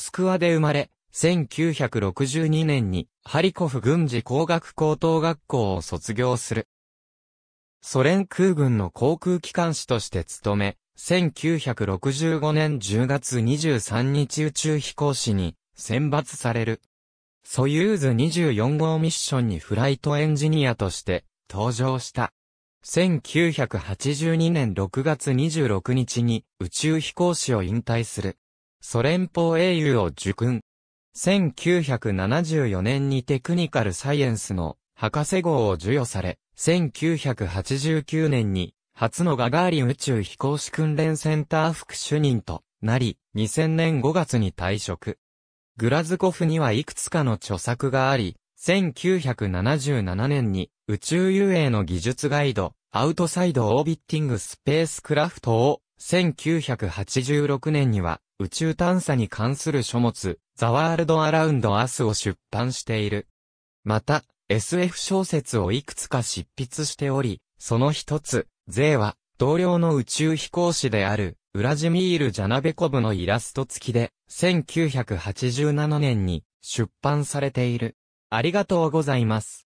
スクワで生まれ、1962年にハリコフ軍事工学高等学校を卒業する。ソ連空軍の航空機関士として勤め、1965年10月23日宇宙飛行士に選抜される。ソユーズ24号ミッションにフライトエンジニアとして登場した。1982年6月26日に宇宙飛行士を引退する。ソ連邦英雄を受勲。1974年にテクニカルサイエンスの博士号を授与され、1989年に初のガガーリン宇宙飛行士訓練センター副主任となり、2000年5月に退職。グラズコフにはいくつかの著作があり、1977年に宇宙遊泳の技術ガイド、アウトサイドオービッティングスペースクラフトを1986年には、宇宙探査に関する書物、ザワールドアラウンドア u スを出版している。また、SF 小説をいくつか執筆しており、その一つ、税は、同僚の宇宙飛行士である、ウラジミール・ジャナベコブのイラスト付きで、1987年に出版されている。ありがとうございます。